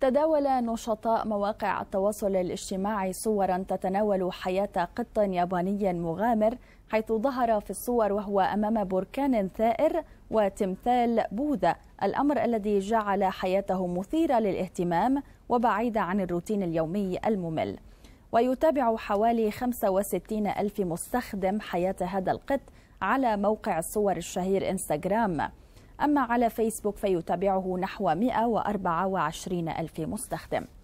تداول نشطاء مواقع التواصل الاجتماعي صورا تتناول حياة قط ياباني مغامر حيث ظهر في الصور وهو أمام بركان ثائر وتمثال بوذا الأمر الذي جعل حياته مثيرة للاهتمام وبعيدة عن الروتين اليومي الممل ويتابع حوالي 65 ألف مستخدم حياة هذا القط على موقع الصور الشهير إنستغرام أما على فيسبوك فيتابعه نحو 124 ألف مستخدم